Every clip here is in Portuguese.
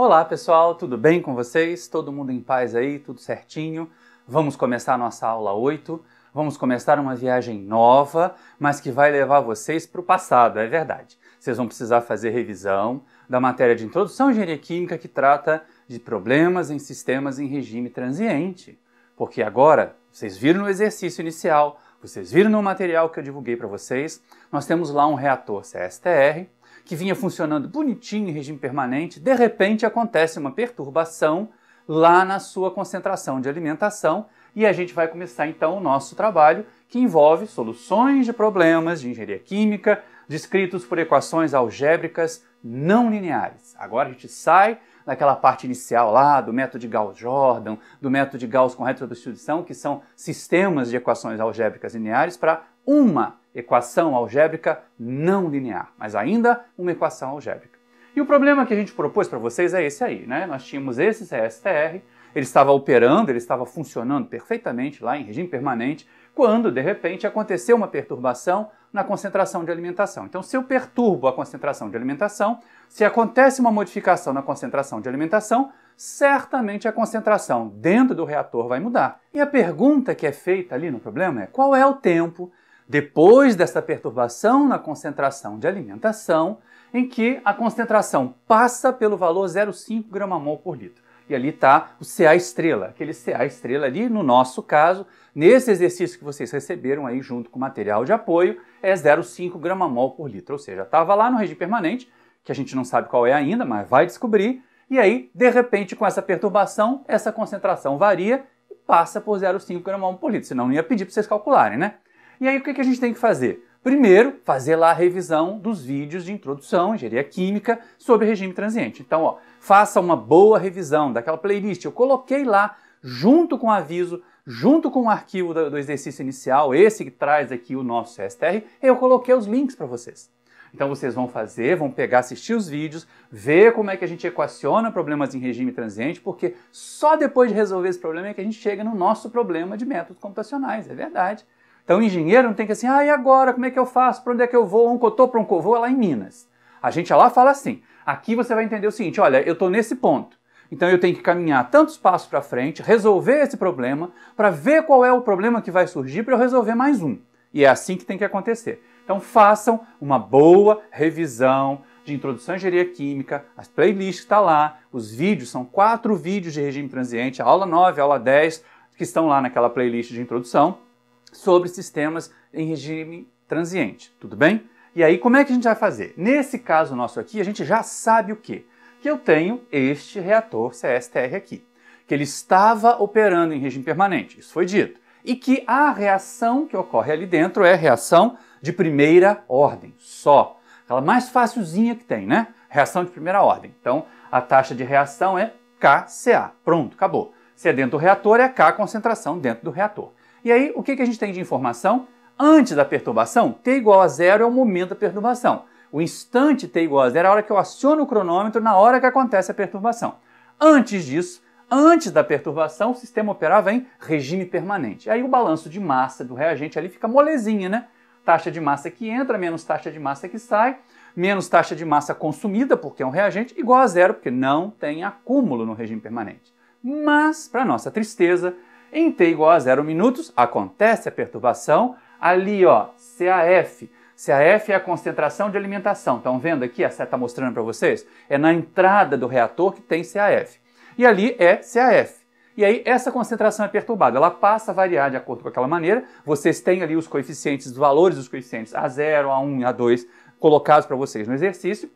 Olá pessoal, tudo bem com vocês? Todo mundo em paz aí? Tudo certinho? Vamos começar nossa aula 8. Vamos começar uma viagem nova, mas que vai levar vocês para o passado, é verdade. Vocês vão precisar fazer revisão da matéria de Introdução à Engenharia Química que trata de problemas em sistemas em regime transiente. Porque agora, vocês viram no exercício inicial, vocês viram no material que eu divulguei para vocês, nós temos lá um reator CSTR que vinha funcionando bonitinho em regime permanente, de repente acontece uma perturbação lá na sua concentração de alimentação e a gente vai começar então o nosso trabalho que envolve soluções de problemas de engenharia química descritos por equações algébricas não lineares. Agora a gente sai daquela parte inicial lá do método de Gauss-Jordan, do método de Gauss com retrodistribuição, que são sistemas de equações algébricas lineares para uma equação algébrica não linear, mas ainda uma equação algébrica. E o problema que a gente propôs para vocês é esse aí, né? Nós tínhamos esse CSTR, ele estava operando, ele estava funcionando perfeitamente lá em regime permanente, quando de repente aconteceu uma perturbação na concentração de alimentação. Então, se eu perturbo a concentração de alimentação, se acontece uma modificação na concentração de alimentação, certamente a concentração dentro do reator vai mudar. E a pergunta que é feita ali no problema é qual é o tempo depois dessa perturbação na concentração de alimentação, em que a concentração passa pelo valor 0,5 gramamol por litro. E ali está o CA estrela, aquele CA estrela ali, no nosso caso, nesse exercício que vocês receberam aí junto com o material de apoio, é 0,5 gramamol por litro, ou seja, estava lá no regime permanente, que a gente não sabe qual é ainda, mas vai descobrir, e aí, de repente, com essa perturbação, essa concentração varia e passa por 0,5 gramamol por litro, senão não ia pedir para vocês calcularem, né? E aí o que, a gente tem que fazer? Primeiro, fazer lá a revisão dos vídeos de introdução, engenharia química, sobre regime transiente. Então, ó, faça uma boa revisão daquela playlist. Eu coloquei lá, junto com o aviso, junto com o arquivo do exercício inicial, esse que traz aqui o nosso CSTR, eu coloquei os links para vocês. Então vocês vão fazer, vão pegar, assistir os vídeos, ver como é que a gente equaciona problemas em regime transiente, porque só depois de resolver esse problema é que a gente chega no nosso problema de métodos computacionais, é verdade. Então o engenheiro não tem que assim, ah, e agora? Como é que eu faço? Para onde é que eu vou? Um cotô para Oncovô, é lá em Minas. A gente lá fala assim, aqui você vai entender o seguinte, olha, eu estou nesse ponto. Então eu tenho que caminhar tantos passos para frente, resolver esse problema, para ver qual é o problema que vai surgir para eu resolver mais um. E é assim que tem que acontecer. Então façam uma boa revisão de introdução à engenharia química, as playlists estão tá lá, os vídeos, são quatro vídeos de regime transiente, a aula 9, a aula 10, que estão lá naquela playlist de introdução sobre sistemas em regime transiente, tudo bem? E aí, como é que a gente vai fazer? Nesse caso nosso aqui, a gente já sabe o quê? Que eu tenho este reator CSTR aqui, que ele estava operando em regime permanente, isso foi dito, e que a reação que ocorre ali dentro é reação de primeira ordem, só. Aquela mais facilzinha que tem, né? Reação de primeira ordem. Então, a taxa de reação é KCA. Pronto, acabou. Se é dentro do reator, é K a concentração dentro do reator. E aí, o que, a gente tem de informação? Antes da perturbação, t igual a zero é o momento da perturbação. O instante t igual a zero é a hora que eu aciono o cronômetro na hora que acontece a perturbação. Antes disso, antes da perturbação, o sistema operava em regime permanente. Aí o balanço de massa do reagente ali fica molezinha, né? Taxa de massa que entra, menos taxa de massa que sai, menos taxa de massa consumida, porque é um reagente, igual a zero, porque não tem acúmulo no regime permanente. Mas, para nossa tristeza, em t igual a zero minutos, acontece a perturbação. Ali, ó, CAF. CAF é a concentração de alimentação. Estão vendo aqui? A seta está mostrando para vocês? É na entrada do reator que tem CAF. E ali é CAF. E aí essa concentração é perturbada, ela passa a variar de acordo com aquela maneira. Vocês têm ali os coeficientes, os valores dos coeficientes A0, A1 A2 colocados para vocês no exercício.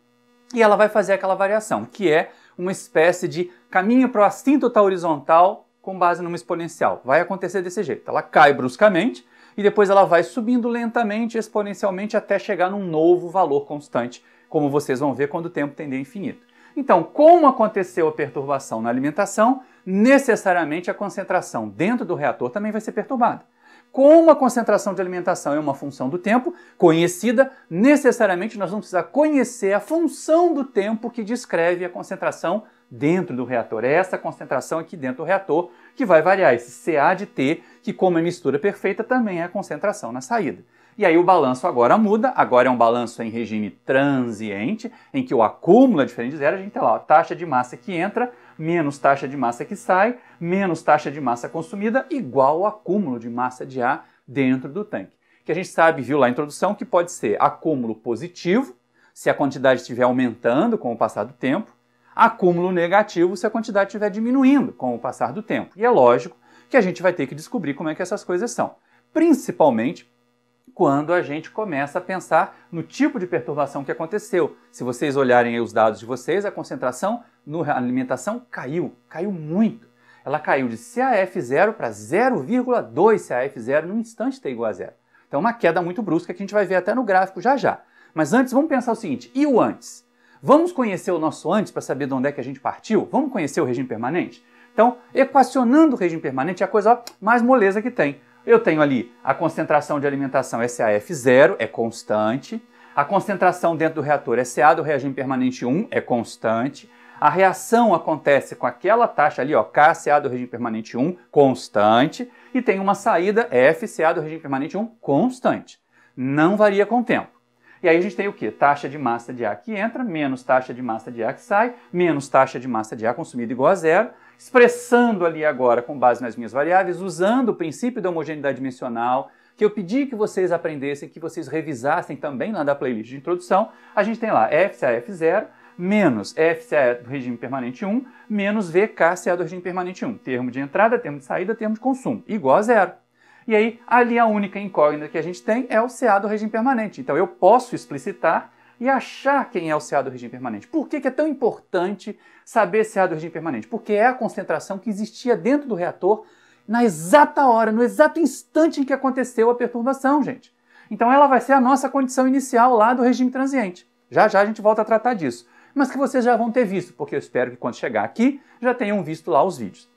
E ela vai fazer aquela variação, que é uma espécie de caminho para o assíntota horizontal com base numa exponencial. Vai acontecer desse jeito. Ela cai bruscamente e depois ela vai subindo lentamente, exponencialmente, até chegar num novo valor constante, como vocês vão ver quando o tempo tender infinito. Então, como aconteceu a perturbação na alimentação, necessariamente a concentração dentro do reator também vai ser perturbada. Como a concentração de alimentação é uma função do tempo conhecida, necessariamente nós vamos precisar conhecer a função do tempo que descreve a concentração dentro do reator. É essa concentração aqui dentro do reator que vai variar esse CA de T, que como é mistura perfeita, também é a concentração na saída. E aí o balanço agora muda, agora é um balanço em regime transiente, em que o acúmulo é diferente de zero, a gente tem lá a taxa de massa que entra, menos taxa de massa que sai, menos taxa de massa consumida, igual ao acúmulo de massa de ar dentro do tanque. Que a gente sabe, viu lá na introdução, que pode ser acúmulo positivo, se a quantidade estiver aumentando com o passar do tempo, acúmulo negativo se a quantidade estiver diminuindo com o passar do tempo. E é lógico que a gente vai ter que descobrir como é que essas coisas são, principalmente quando a gente começa a pensar no tipo de perturbação que aconteceu. Se vocês olharem os dados de vocês, a concentração na alimentação caiu, caiu muito. Ela caiu de CAF0 para 0,2 CAF0 no instante T igual a zero. Então, uma queda muito brusca que a gente vai ver até no gráfico já já. Mas antes, vamos pensar o seguinte: e o antes? Vamos conhecer o nosso antes para saber de onde é que a gente partiu? Vamos conhecer o regime permanente? Então, equacionando o regime permanente é a coisa ó, mais moleza que tem. Eu tenho ali a concentração de alimentação SAF0, é constante. A concentração dentro do reator é SA do regime permanente 1 é constante. A reação acontece com aquela taxa ali, ó, KCA do regime permanente 1, constante, e tem uma saída FCA do regime permanente 1, constante. Não varia com o tempo. E aí a gente tem o que? Taxa de massa de ar que entra, menos taxa de massa de ar que sai, menos taxa de massa de ar consumida igual a zero, expressando ali agora com base nas minhas variáveis, usando o princípio da homogeneidade dimensional, que eu pedi que vocês aprendessem, que vocês revisassem também lá da playlist de introdução, a gente tem lá FCAF0 menos FCA do regime permanente 1 menos VKCA do regime permanente 1. Termo de entrada, termo de saída, termo de consumo, igual a zero. E aí, ali a única incógnita que a gente tem é o CA do regime permanente. Então eu posso explicitar e achar quem é o CA do regime permanente. Por que, que é tão importante saber CA do regime permanente? Porque é a concentração que existia dentro do reator na exata hora, no exato instante em que aconteceu a perturbação, gente. Então ela vai ser a nossa condição inicial lá do regime transiente. Já já a gente volta a tratar disso. Mas que vocês já vão ter visto, porque eu espero que quando chegar aqui já tenham visto lá os vídeos.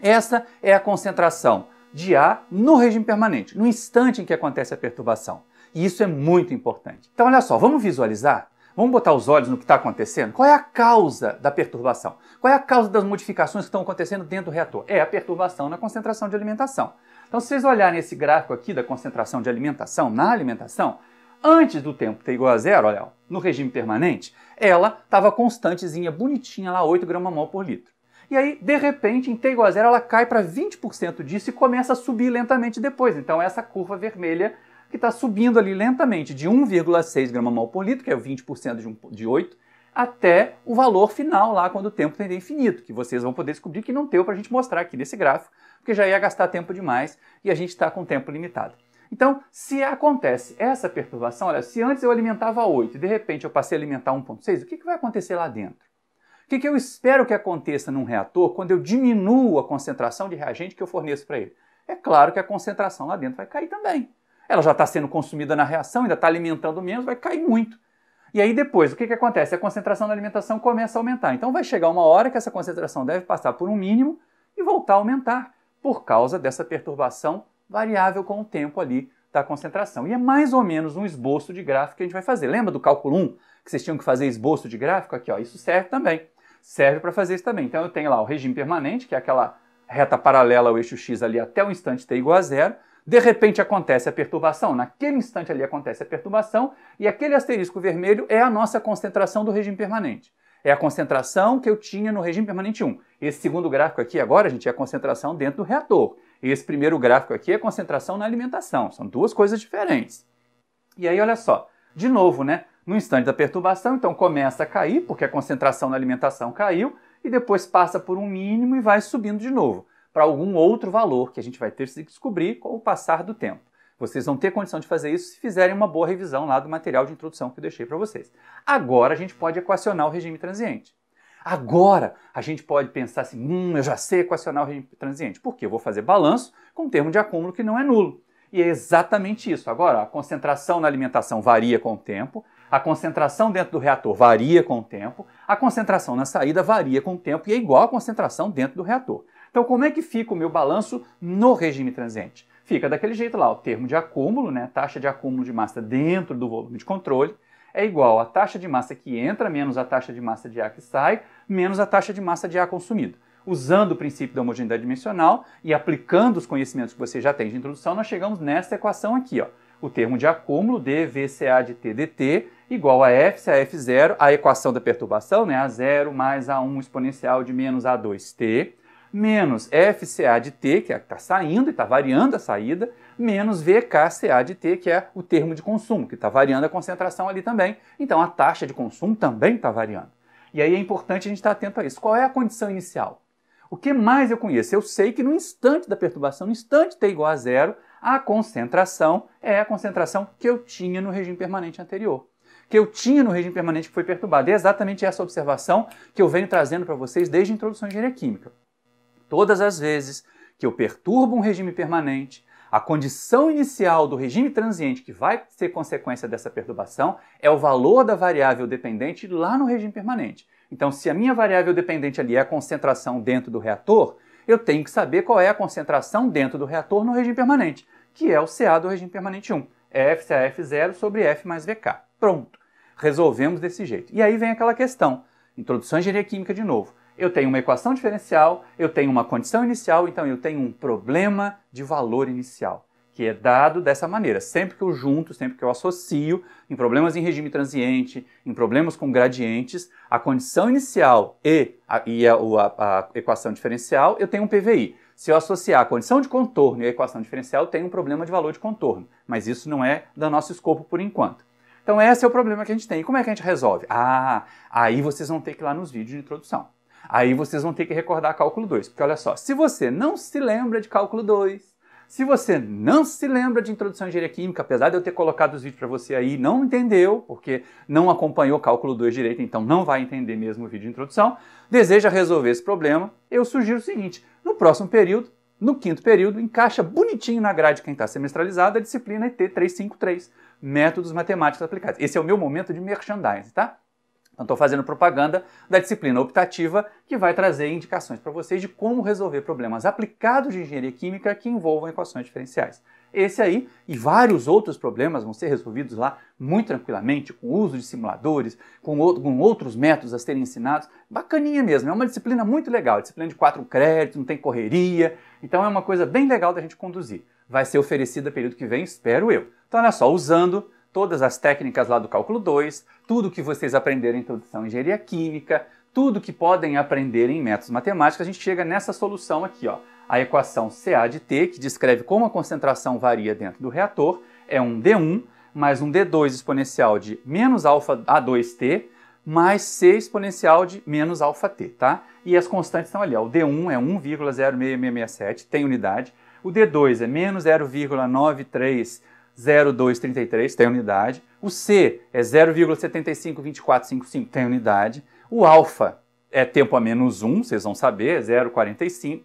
Essa é a concentração de ar no regime permanente, no instante em que acontece a perturbação. E isso é muito importante. Então, olha só, vamos visualizar? Vamos botar os olhos no que está acontecendo? Qual é a causa da perturbação? Qual é a causa das modificações que estão acontecendo dentro do reator? É a perturbação na concentração de alimentação. Então, se vocês olharem esse gráfico aqui da concentração de alimentação na alimentação, antes do tempo ter igual a zero, olha, no regime permanente, ela estava constantezinha, bonitinha lá, 8 gramas mol por litro. E aí, de repente, em T igual a zero, ela cai para 20% disso e começa a subir lentamente depois. Então, essa curva vermelha que está subindo ali lentamente, de 1,6 grama mol por litro, que é o 20% de, um, de 8, até o valor final lá, quando o tempo tender infinito, que vocês vão poder descobrir que não deu para a gente mostrar aqui nesse gráfico, porque já ia gastar tempo demais e a gente está com tempo limitado. Então, se acontece essa perturbação, olha, se antes eu alimentava 8 e de repente eu passei a alimentar 1.6, o que, que vai acontecer lá dentro? O que, que eu espero que aconteça num reator quando eu diminuo a concentração de reagente que eu forneço para ele? É claro que a concentração lá dentro vai cair também. Ela já está sendo consumida na reação, ainda está alimentando menos, vai cair muito. E aí depois, o que, que acontece? A concentração da alimentação começa a aumentar. Então vai chegar uma hora que essa concentração deve passar por um mínimo e voltar a aumentar, por causa dessa perturbação variável com o tempo ali da concentração. E é mais ou menos um esboço de gráfico que a gente vai fazer. Lembra do cálculo 1, que vocês tinham que fazer esboço de gráfico? Aqui, ó, isso serve também serve para fazer isso também. Então eu tenho lá o regime permanente, que é aquela reta paralela ao eixo x ali até o instante t igual a zero. De repente acontece a perturbação, naquele instante ali acontece a perturbação, e aquele asterisco vermelho é a nossa concentração do regime permanente. É a concentração que eu tinha no regime permanente 1. Esse segundo gráfico aqui agora, gente, é a concentração dentro do reator. Esse primeiro gráfico aqui é a concentração na alimentação. São duas coisas diferentes. E aí, olha só, de novo, né? no instante da perturbação, então começa a cair, porque a concentração na alimentação caiu, e depois passa por um mínimo e vai subindo de novo, para algum outro valor que a gente vai ter que descobrir com o passar do tempo. Vocês vão ter condição de fazer isso se fizerem uma boa revisão lá do material de introdução que eu deixei para vocês. Agora a gente pode equacionar o regime transiente. Agora a gente pode pensar assim: hum, eu já sei equacionar o regime transiente. Por Eu vou fazer balanço com um termo de acúmulo que não é nulo. E é exatamente isso. Agora, a concentração na alimentação varia com o tempo, a concentração dentro do reator varia com o tempo, a concentração na saída varia com o tempo e é igual à concentração dentro do reator. Então, como é que fica o meu balanço no regime transiente? Fica daquele jeito lá, o termo de acúmulo, né, taxa de acúmulo de massa dentro do volume de controle, é igual à taxa de massa que entra menos a taxa de massa de ar que sai, menos a taxa de massa de ar consumido. Usando o princípio da homogeneidade dimensional e aplicando os conhecimentos que você já tem de introdução, nós chegamos nessa equação aqui, ó. O termo de acúmulo dVCA de T dt igual a f, se a f0, a equação da perturbação, né, a0 mais a1 exponencial de menos a2t, menos fca de t, que é está saindo e está variando a saída, menos vkca de t, que é o termo de consumo, que está variando a concentração ali também. Então a taxa de consumo também está variando. E aí é importante a gente estar tá atento a isso. Qual é a condição inicial? O que mais eu conheço? Eu sei que no instante da perturbação, no instante t igual a zero, a concentração é a concentração que eu tinha no regime permanente anterior que eu tinha no regime permanente que foi perturbado. E é exatamente essa observação que eu venho trazendo para vocês desde a introdução à engenharia química. Todas as vezes que eu perturbo um regime permanente, a condição inicial do regime transiente que vai ser consequência dessa perturbação é o valor da variável dependente lá no regime permanente. Então, se a minha variável dependente ali é a concentração dentro do reator, eu tenho que saber qual é a concentração dentro do reator no regime permanente, que é o CA do regime permanente 1, é FCAF0 sobre F mais VK. Pronto resolvemos desse jeito. E aí vem aquela questão, introdução à engenharia química de novo. Eu tenho uma equação diferencial, eu tenho uma condição inicial, então eu tenho um problema de valor inicial, que é dado dessa maneira. Sempre que eu junto, sempre que eu associo, em problemas em regime transiente, em problemas com gradientes, a condição inicial e a, e a, a, a equação diferencial, eu tenho um PVI. Se eu associar a condição de contorno e a equação diferencial, eu tenho um problema de valor de contorno. Mas isso não é do nosso escopo por enquanto. Então, esse é o problema que a gente tem. E como é que a gente resolve? Ah, aí vocês vão ter que ir lá nos vídeos de introdução. Aí vocês vão ter que recordar cálculo 2. Porque olha só, se você não se lembra de cálculo 2, se você não se lembra de introdução à engenharia química, apesar de eu ter colocado os vídeos para você aí, não entendeu, porque não acompanhou cálculo 2 direito, então não vai entender mesmo o vídeo de introdução, deseja resolver esse problema, eu sugiro o seguinte: no próximo período, no quinto período, encaixa bonitinho na grade quem está semestralizado a disciplina ET 353, Métodos Matemáticos Aplicados. Esse é o meu momento de merchandising, tá? Então estou fazendo propaganda da disciplina optativa que vai trazer indicações para vocês de como resolver problemas aplicados de engenharia química que envolvam equações diferenciais esse aí e vários outros problemas vão ser resolvidos lá muito tranquilamente, com o uso de simuladores, com, outro, com, outros métodos a serem ensinados. Bacaninha mesmo, é uma disciplina muito legal, disciplina de quatro créditos, não tem correria, então é uma coisa bem legal da gente conduzir. Vai ser oferecida período que vem, espero eu. Então, olha só, usando todas as técnicas lá do cálculo 2, tudo que vocês aprenderam em introdução à engenharia química, tudo que podem aprender em métodos matemáticos, a gente chega nessa solução aqui, ó. A equação CA de T, que descreve como a concentração varia dentro do reator, é um D1 mais um D2 exponencial de menos alfa A2T mais C exponencial de menos alfa T, tá? E as constantes estão ali, ó. o D1 é 1,06667, tem unidade, o D2 é menos 0,930233, tem unidade, o C é 0,752455 tem unidade, o alfa é tempo a menos 1, vocês vão saber, 0,045,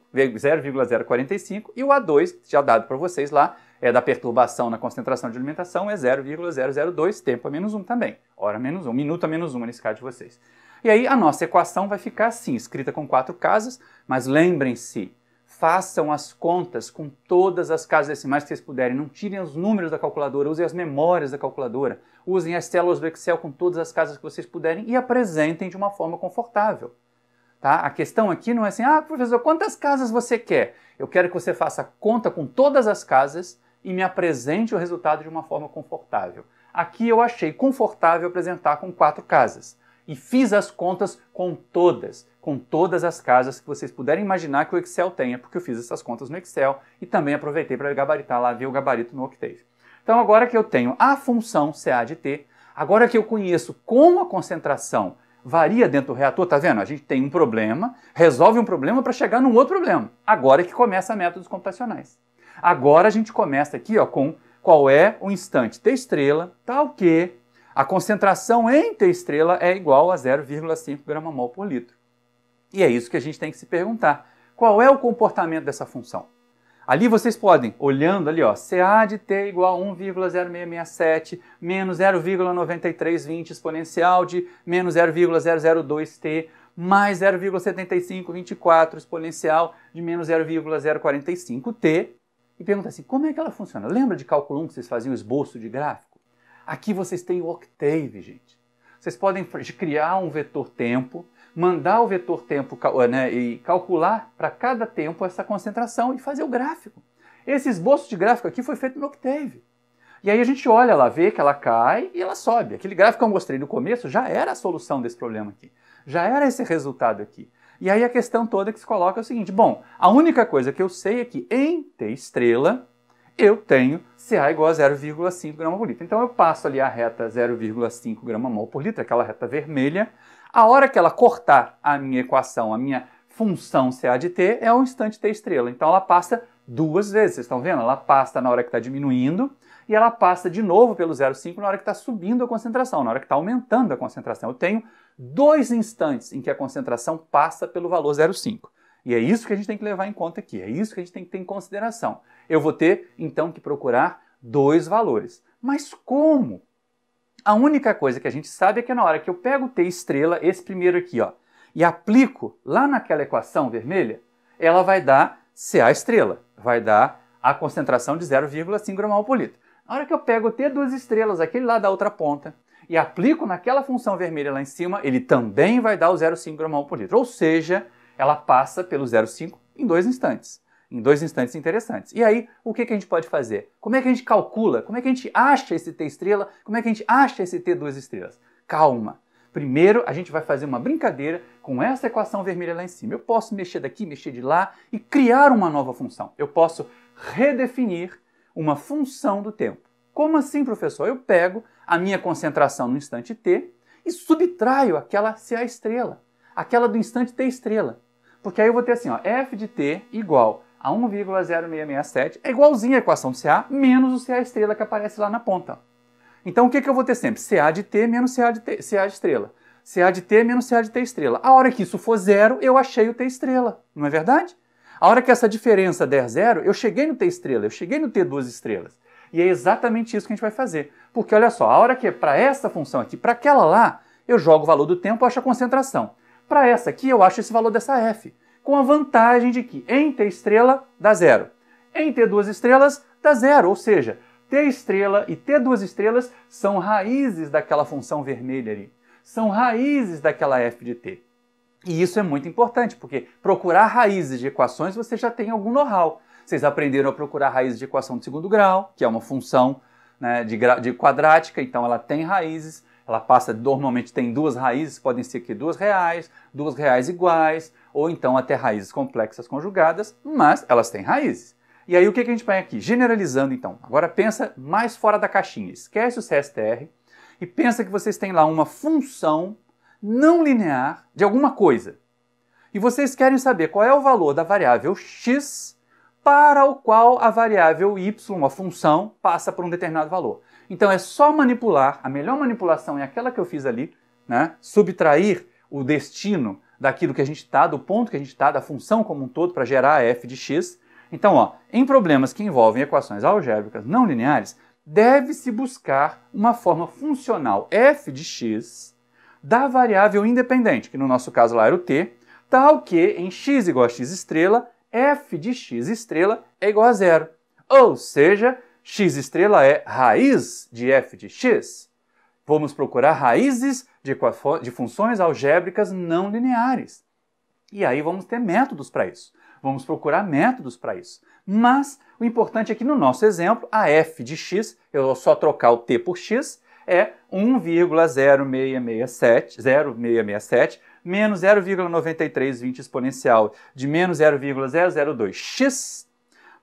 e o A2, já dado para vocês lá, é da perturbação na concentração de alimentação, é 0,002, tempo a menos 1 também, hora a menos 1, minuto a menos 1 nesse caso de vocês. E aí a nossa equação vai ficar assim, escrita com quatro casas, mas lembrem-se, façam as contas com todas as casas decimais que vocês puderem. Não tirem os números da calculadora, usem as memórias da calculadora, usem as células do Excel com todas as casas que vocês puderem e apresentem de uma forma confortável. Tá? A questão aqui não é assim, ah, professor, quantas casas você quer? Eu quero que você faça conta com todas as casas e me apresente o resultado de uma forma confortável. Aqui eu achei confortável apresentar com quatro casas e fiz as contas com todas, com todas as casas que vocês puderem imaginar que o Excel tenha, porque eu fiz essas contas no Excel e também aproveitei para gabaritar lá, ver o gabarito no Octave. Então agora que eu tenho a função CA de T, agora que eu conheço como a concentração varia dentro do reator, tá vendo? A gente tem um problema, resolve um problema para chegar num outro problema. Agora é que começa métodos computacionais. Agora a gente começa aqui ó, com qual é o instante T estrela, tal que a concentração entre estrela é igual a 0,5 gramamol mol por litro. E é isso que a gente tem que se perguntar. Qual é o comportamento dessa função? Ali vocês podem, olhando ali, ó, CA de t igual a 1,0667 menos 0,9320 exponencial de menos 0,002t mais 0,7524 exponencial de menos 0,045t. E pergunta assim, como é que ela funciona? Lembra de cálculo 1 que vocês faziam esboço de gráfico? Aqui vocês têm o Octave, gente. Vocês podem criar um vetor tempo, mandar o vetor tempo eh, né, e calcular para cada tempo essa concentração e fazer o gráfico. Esse esboço de gráfico aqui foi feito no Octave. E aí a gente olha ela vê que ela cai e ela sobe. Aquele gráfico que eu mostrei no começo já era a solução desse problema aqui. Já era esse resultado aqui. E aí a questão toda que se coloca é o seguinte: bom, a única coisa que eu sei é que em T estrela eu tenho CA igual a 0,5 grama por litro. Então eu passo ali a reta 0,5 grama mol por litro, aquela reta vermelha. A hora que ela cortar a minha equação, a minha função CA de T, é o instante T estrela. Então ela passa duas vezes, vocês estão vendo? Ela passa na hora que está diminuindo e ela passa de novo pelo 0,5 na hora que está subindo a concentração, na hora que está aumentando a concentração. Eu tenho dois instantes em que a concentração passa pelo valor 0,5. E é isso que a gente tem que levar em conta aqui, é isso que a gente tem que ter em consideração. Eu vou ter então que procurar dois valores. Mas como? A única coisa que a gente sabe é que na hora que eu pego o T estrela, esse primeiro aqui, ó, e aplico lá naquela equação vermelha, ela vai dar CA estrela, vai dar a concentração de 0,5 gramal por litro. Na hora que eu pego o T duas estrelas, aquele lá da outra ponta, e aplico naquela função vermelha lá em cima, ele também vai dar o 0,5 gramal por litro. Ou seja, ela passa pelo 0,5 em dois instantes. Em dois instantes interessantes. E aí, o que, que a gente pode fazer? Como é que a gente calcula? Como é que a gente acha esse T estrela? Como é que a gente acha esse T duas estrelas? Calma! Primeiro, a gente vai fazer uma brincadeira com essa equação vermelha lá em cima. Eu posso mexer daqui, mexer de lá e criar uma nova função. Eu posso redefinir uma função do tempo. Como assim, professor? Eu pego a minha concentração no instante t e subtraio aquela se a estrela aquela do instante T estrela. Porque aí eu vou ter assim, ó, f de t igual a 1,0667 é igualzinho à equação do CA menos o CA estrela que aparece lá na ponta. Então o que, que eu vou ter sempre? CA de T menos CA de, T, CA de estrela. CA de T menos CA de T estrela. A hora que isso for zero, eu achei o T estrela, não é verdade? A hora que essa diferença der zero, eu cheguei no T estrela, eu cheguei no T duas estrelas. E é exatamente isso que a gente vai fazer. Porque olha só, a hora que é para essa função aqui, para aquela lá, eu jogo o valor do tempo, acho a concentração. Para essa aqui, eu acho esse valor dessa f, com a vantagem de que em T estrela dá zero. Em T duas estrelas dá zero, ou seja, T estrela e T duas estrelas são raízes daquela função vermelha ali. São raízes daquela f de T. E isso é muito importante, porque procurar raízes de equações você já tem algum know-how. Vocês aprenderam a procurar raízes de equação de segundo grau, que é uma função né, de, de quadrática, então ela tem raízes. Ela passa, normalmente tem duas raízes, podem ser que duas reais, duas reais iguais, ou então até raízes complexas conjugadas, mas elas têm raízes. E aí o que a gente põe aqui? Generalizando então. Agora pensa mais fora da caixinha. Esquece o CSTR e pensa que vocês têm lá uma função não linear de alguma coisa. E vocês querem saber qual é o valor da variável x para o qual a variável y, a função, passa por um determinado valor. Então é só manipular, a melhor manipulação é aquela que eu fiz ali, né? subtrair o destino daquilo que a gente está, do ponto que a gente está, da função como um todo para gerar a f de x. Então, ó, em problemas que envolvem equações algébricas não lineares, deve-se buscar uma forma funcional f de x da variável independente, que no nosso caso lá era o t, tal que em x igual a x estrela, f de x estrela é igual a zero. Ou seja, x estrela é raiz de f de x. Vamos procurar raízes de, de funções algébricas não lineares. E aí vamos ter métodos para isso. Vamos procurar métodos para isso. Mas o importante é que no nosso exemplo, a f de x, eu vou só trocar o t por x, é 1,0667, menos 0,9320 exponencial de menos 0,002x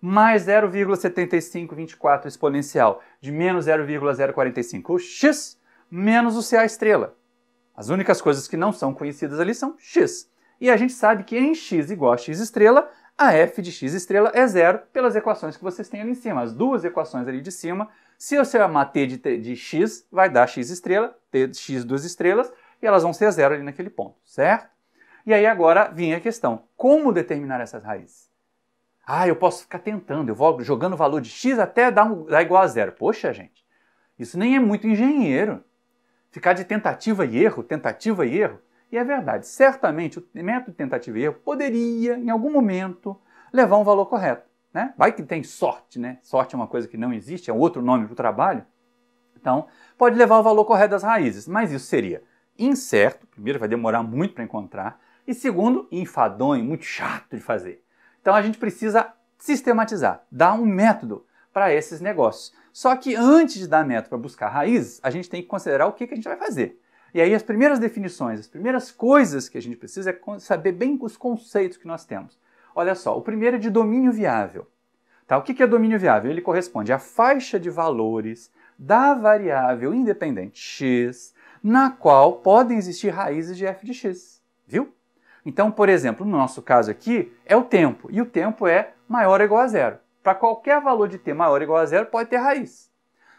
mais 0,7524 exponencial de menos 0,045 x menos o CA estrela. As únicas coisas que não são conhecidas ali são x. E a gente sabe que em x igual a x estrela, a f de x estrela é zero pelas equações que vocês têm ali em cima. As duas equações ali de cima, se eu chamar t de, t de x, vai dar x estrela, t de x duas estrelas, e elas vão ser zero ali naquele ponto, certo? E aí agora vinha a questão, como determinar essas raízes? Ah, eu posso ficar tentando, eu vou jogando o valor de x até dar, um, dar igual a zero. Poxa, gente, isso nem é muito engenheiro. Ficar de tentativa e erro, tentativa e erro. E é verdade, certamente o método tentativa e erro poderia, em algum momento, levar um valor correto. Né? Vai que tem sorte, né? Sorte é uma coisa que não existe, é outro nome para o trabalho. Então, pode levar o valor correto das raízes, mas isso seria incerto, primeiro vai demorar muito para encontrar, e segundo, enfadonho, muito chato de fazer. Então a gente precisa sistematizar, dar um método para esses negócios. Só que antes de dar método para buscar raízes, a gente tem que considerar o que, que a gente vai fazer. E aí as primeiras definições, as primeiras coisas que a gente precisa é saber bem os conceitos que nós temos. Olha só, o primeiro é de domínio viável. Tá? O que é domínio viável? Ele corresponde à faixa de valores da variável independente x, na qual podem existir raízes de f de x. Viu? Então, por exemplo, no nosso caso aqui, é o tempo, e o tempo é maior ou igual a zero. Para qualquer valor de t maior ou igual a zero, pode ter raiz.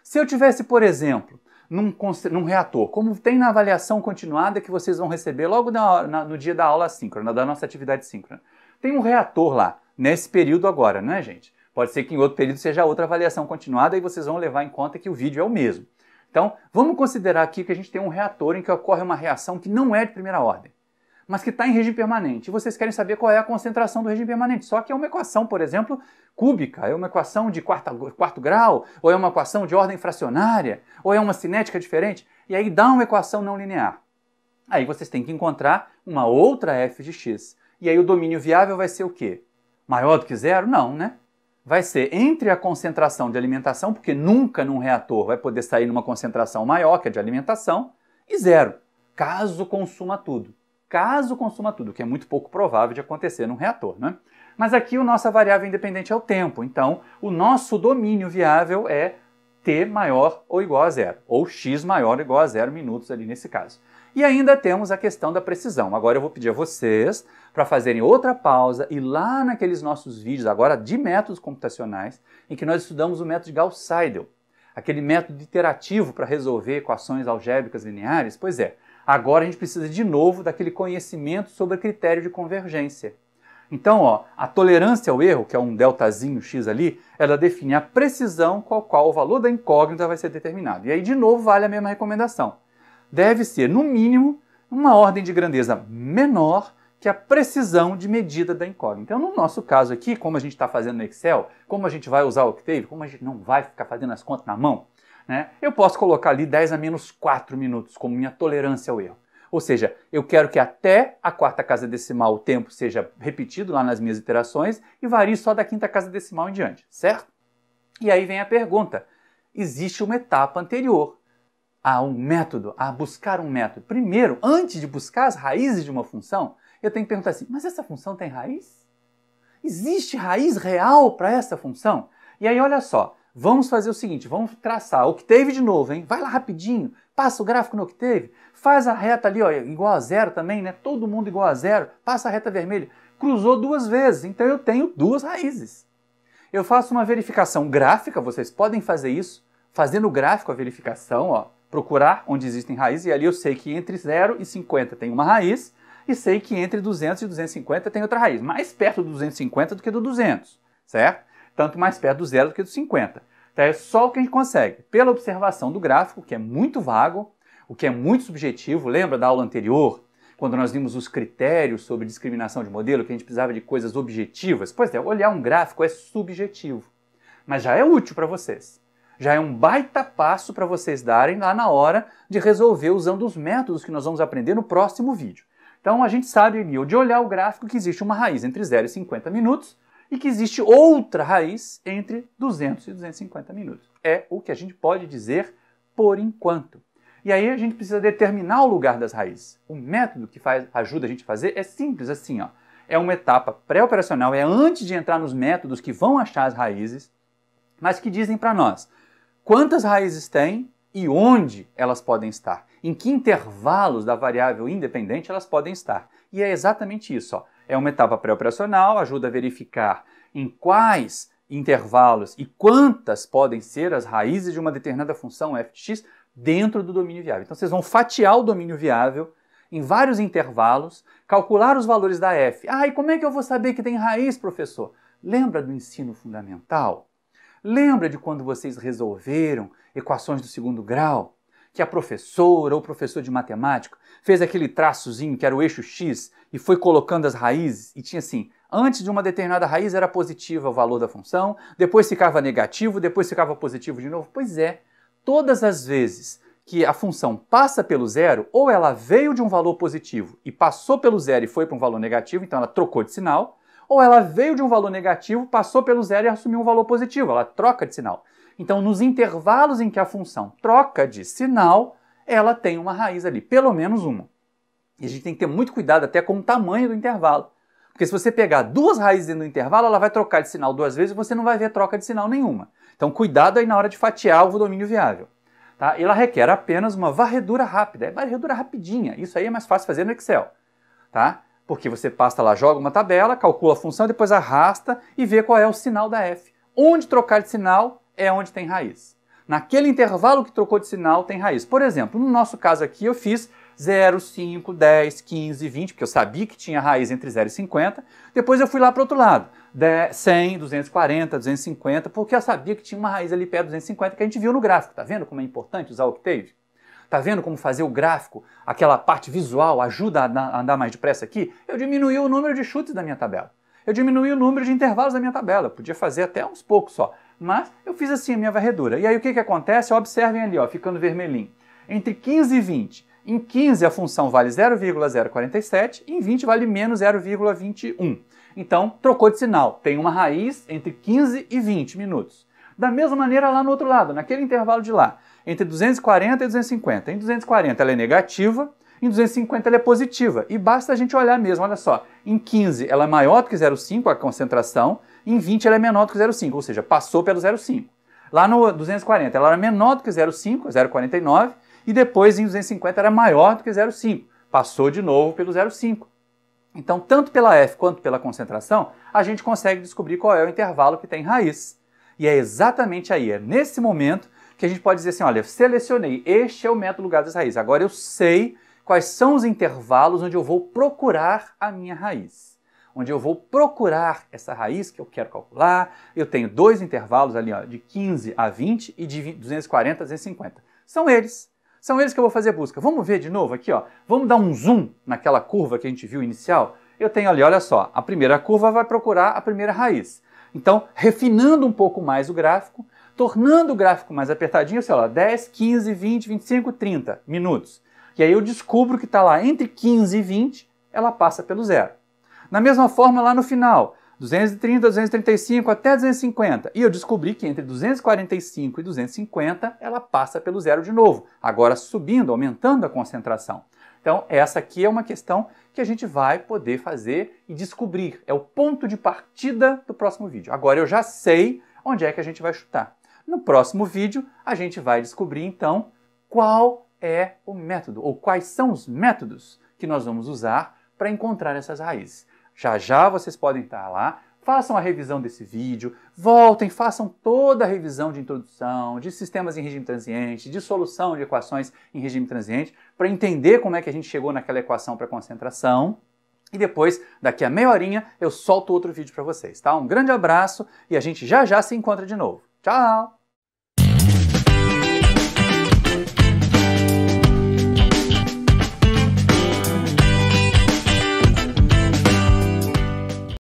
Se eu tivesse, por exemplo, num, num reator, como tem na avaliação continuada que vocês vão receber logo na, na, no dia da aula síncrona, da nossa atividade síncrona, tem um reator lá, nesse período agora, não é, gente? Pode ser que em outro período seja outra avaliação continuada e vocês vão levar em conta que o vídeo é o mesmo. Então, vamos considerar aqui que a gente tem um reator em que ocorre uma reação que não é de primeira ordem mas que está em regime permanente. E vocês querem saber qual é a concentração do regime permanente. Só que é uma equação, por exemplo, cúbica, é uma equação de quarta, quarto grau, ou é uma equação de ordem fracionária, ou é uma cinética diferente. E aí dá uma equação não linear. Aí vocês têm que encontrar uma outra f de x. E aí o domínio viável vai ser o quê? Maior do que zero? Não, né? Vai ser entre a concentração de alimentação, porque nunca num reator vai poder sair numa concentração maior que a é de alimentação, e zero, caso consuma tudo caso consuma tudo, que é muito pouco provável de acontecer num reator, né? Mas aqui a nossa variável independente é o tempo, então o nosso domínio viável é t maior ou igual a zero, ou x maior ou igual a zero minutos ali nesse caso. E ainda temos a questão da precisão. Agora eu vou pedir a vocês para fazerem outra pausa e lá naqueles nossos vídeos agora de métodos computacionais, em que nós estudamos o método de Gauss-Seidel, aquele método iterativo para resolver equações algébricas lineares, pois é, Agora a gente precisa de novo daquele conhecimento sobre critério de convergência. Então, ó, a tolerância ao erro, que é um deltazinho x ali, ela define a precisão com a qual o valor da incógnita vai ser determinado. E aí, de novo, vale a mesma recomendação. Deve ser, no mínimo, uma ordem de grandeza menor que a precisão de medida da incógnita. Então, no nosso caso aqui, como a gente está fazendo no Excel, como a gente vai usar o Octave, como a gente não vai ficar fazendo as contas na mão, né, eu posso colocar ali 10 a menos 4 minutos como minha tolerância ao erro. Ou seja, eu quero que até a quarta casa decimal o tempo seja repetido lá nas minhas iterações e varie só da quinta casa decimal em diante, certo? E aí vem a pergunta: existe uma etapa anterior a um método, a buscar um método. Primeiro, antes de buscar as raízes de uma função, eu tenho que perguntar assim: mas essa função tem raiz? Existe raiz real para essa função? E aí, olha só, Vamos fazer o seguinte, vamos traçar octave de novo, hein? Vai lá rapidinho, passa o gráfico no octave, faz a reta ali, ó, igual a zero também, né? Todo mundo igual a zero, passa a reta vermelha. Cruzou duas vezes, então eu tenho duas raízes. Eu faço uma verificação gráfica, vocês podem fazer isso, fazendo o gráfico a verificação, ó, procurar onde existem raízes, e ali eu sei que entre 0 e 50 tem uma raiz, e sei que entre 200 e 250 tem outra raiz, mais perto do 250 do que do 200, certo? tanto mais perto do zero do que do 50. Então é só o que a gente consegue, pela observação do gráfico, que é muito vago, o que é muito subjetivo. Lembra da aula anterior, quando nós vimos os critérios sobre discriminação de modelo, que a gente precisava de coisas objetivas? Pois é, olhar um gráfico é subjetivo, mas já é útil para vocês. Já é um baita passo para vocês darem lá na hora de resolver usando os métodos que nós vamos aprender no próximo vídeo. Então a gente sabe, Neil, de olhar o gráfico que existe uma raiz entre 0 e 50 minutos, e que existe outra raiz entre 200 e 250 minutos. É o que a gente pode dizer por enquanto. E aí a gente precisa determinar o lugar das raízes. O método que faz, ajuda a gente a fazer é simples assim, ó. É uma etapa pré-operacional, é antes de entrar nos métodos que vão achar as raízes, mas que dizem para nós quantas raízes tem e onde elas podem estar, em que intervalos da variável independente elas podem estar. E é exatamente isso, ó é uma etapa pré-operacional, ajuda a verificar em quais intervalos e quantas podem ser as raízes de uma determinada função f dentro do domínio viável. Então vocês vão fatiar o domínio viável em vários intervalos, calcular os valores da f. Ah, e como é que eu vou saber que tem raiz, professor? Lembra do ensino fundamental? Lembra de quando vocês resolveram equações do segundo grau? que a professora ou professor de matemática fez aquele traçozinho que era o eixo x e foi colocando as raízes e tinha assim, antes de uma determinada raiz era positiva o valor da função, depois ficava negativo, depois ficava positivo de novo. Pois é, todas as vezes que a função passa pelo zero, ou ela veio de um valor positivo e passou pelo zero e foi para um valor negativo, então ela trocou de sinal, ou ela veio de um valor negativo, passou pelo zero e assumiu um valor positivo, ela troca de sinal. Então, nos intervalos em que a função troca de sinal, ela tem uma raiz ali, pelo menos uma. E a gente tem que ter muito cuidado até com o tamanho do intervalo. Porque se você pegar duas raízes dentro do intervalo, ela vai trocar de sinal duas vezes e você não vai ver troca de sinal nenhuma. Então cuidado aí na hora de fatiar o domínio viável. Tá? Ela requer apenas uma varredura rápida, é varredura rapidinha. Isso aí é mais fácil fazer no Excel. Tá? Porque você passa lá, joga uma tabela, calcula a função, depois arrasta e vê qual é o sinal da f. Onde trocar de sinal é onde tem raiz. Naquele intervalo que trocou de sinal tem raiz. Por exemplo, no nosso caso aqui eu fiz 0, 5, 10, 15, 20, porque eu sabia que tinha raiz entre 0 e 50. Depois eu fui lá para o outro lado, 100, 240, 250, porque eu sabia que tinha uma raiz ali perto de 250 que a gente viu no gráfico. Tá vendo como é importante usar o Octave? Tá vendo como fazer o gráfico, aquela parte visual, ajuda a andar mais depressa aqui? Eu diminuí o número de chutes da minha tabela. Eu diminuí o número de intervalos da minha tabela. Eu podia fazer até uns poucos só. Mas eu fiz assim a minha varredura. E aí o que, que acontece? Observem ali, ó, ficando vermelhinho. Entre 15 e 20. Em 15 a função vale 0,047, em 20 vale menos 0,21. Então, trocou de sinal. Tem uma raiz entre 15 e 20 minutos. Da mesma maneira lá no outro lado, naquele intervalo de lá, entre 240 e 250. Em 240 ela é negativa, em 250 ela é positiva. E basta a gente olhar mesmo, olha só. Em 15 ela é maior do que 0,5 a concentração, em 20 ela é menor do que 0,5, ou seja, passou pelo 0,5. Lá no 240 ela era menor do que 0,5, 0,49, e depois em 250 era maior do que 0,5, passou de novo pelo 0,5. Então, tanto pela F quanto pela concentração, a gente consegue descobrir qual é o intervalo que tem raiz. E é exatamente aí, é nesse momento que a gente pode dizer assim, olha, selecionei, este é o método lugar das raízes. Agora eu sei quais são os intervalos onde eu vou procurar a minha raiz onde eu vou procurar essa raiz que eu quero calcular. Eu tenho dois intervalos ali, ó, de 15 a 20 e de 240 a 250. São eles. São eles que eu vou fazer busca. Vamos ver de novo aqui, ó. Vamos dar um zoom naquela curva que a gente viu inicial? Eu tenho ali, olha só, a primeira curva vai procurar a primeira raiz. Então, refinando um pouco mais o gráfico, tornando o gráfico mais apertadinho, sei lá, 10, 15, 20, 25, 30 minutos. E aí eu descubro que está lá entre 15 e 20, ela passa pelo zero. Da mesma forma, lá no final, 230, 235 até 250. E eu descobri que entre 245 e 250 ela passa pelo zero de novo, agora subindo, aumentando a concentração. Então, essa aqui é uma questão que a gente vai poder fazer e descobrir. É o ponto de partida do próximo vídeo. Agora eu já sei onde é que a gente vai chutar. No próximo vídeo, a gente vai descobrir então qual é o método ou quais são os métodos que nós vamos usar para encontrar essas raízes. Já já vocês podem estar lá, façam a revisão desse vídeo, voltem, façam toda a revisão de introdução, de sistemas em regime transiente, de solução de equações em regime transiente, para entender como é que a gente chegou naquela equação para concentração. E depois, daqui a meia horinha, eu solto outro vídeo para vocês, tá? Um grande abraço e a gente já já se encontra de novo. Tchau!